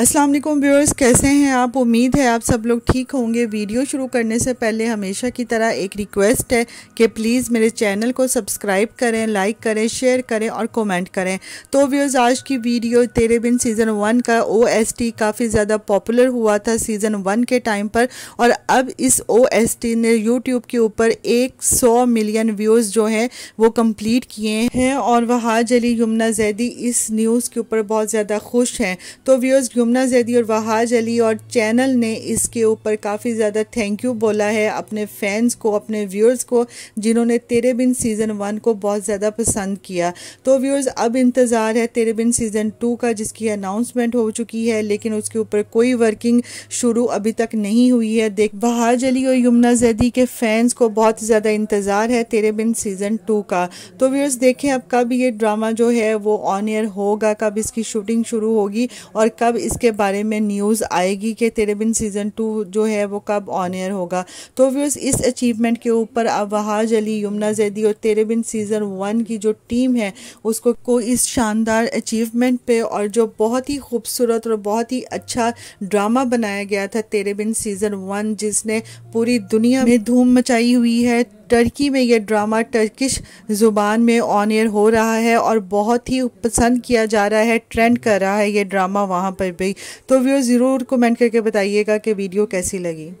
अस्सलाम वालेकुम व्यूअर्स कैसे हैं आप उम्मीद है आप सब लोग ठीक होंगे वीडियो शुरू करने से पहले हमेशा की तरह एक रिक्वेस्ट है कि प्लीज़ मेरे चैनल को सब्सक्राइब करें लाइक करें शेयर करें और कमेंट करें तो व्यूअर्स आज की video Tere Bin season one का ओएसटी काफ़ी ज़्यादा पॉपुलर हुआ था सीज़न वन के टाइम पर और अब इस टी ने यूट्यूब के ऊपर एक सौ मिलियन व्यूज़ जो हैं वो कम्प्लीट किए हैं और वहाज अली यमुना जैदी इस न्यूज़ के ऊपर बहुत ज़्यादा खुश हैं तो व्यूअर्स यमुना जैदी और वहाज अली और चैनल ने इसके ऊपर काफ़ी ज़्यादा थैंक यू बोला है अपने फैंस को अपने व्यूअर्स को जिन्होंने तेरे बिन सीज़न वन को बहुत ज़्यादा पसंद किया तो व्यूअर्स अब इंतज़ार है तेरे बिन सीज़न टू का जिसकी अनाउंसमेंट हो चुकी है लेकिन उसके ऊपर कोई वर्किंग शुरू अभी तक नहीं हुई है देख वहाज अली और यमुना जैदी के फैंस को बहुत ज़्यादा इंतज़ार है तेरे बिन सीज़न टू का तो व्यूअर्स देखें अब कब ये ड्रामा जो है वो ऑन एयर होगा कब इसकी शूटिंग शुरू होगी और कब इस इसके बारे में न्यूज़ आएगी कि तेरे बिन सीज़न टू जो है वो कब ऑन एयर होगा तो व्यूज़ इस अचीवमेंट के ऊपर अब वहाज अली यमुना जैदी और तेरे बिन सीज़न वन की जो टीम है उसको को इस शानदार अचीवमेंट पे और जो बहुत ही खूबसूरत और बहुत ही अच्छा ड्रामा बनाया गया था तेरे बिन सीज़न वन जिसने पूरी दुनिया में धूम मचाई हुई है टर्की में यह ड्रामा टर्किश ज़ुबान में ऑन एयर हो रहा है और बहुत ही पसंद किया जा रहा है ट्रेंड कर रहा है ये ड्रामा वहाँ पर भी तो व्यू ज़रूर कमेंट करके बताइएगा कि वीडियो कैसी लगी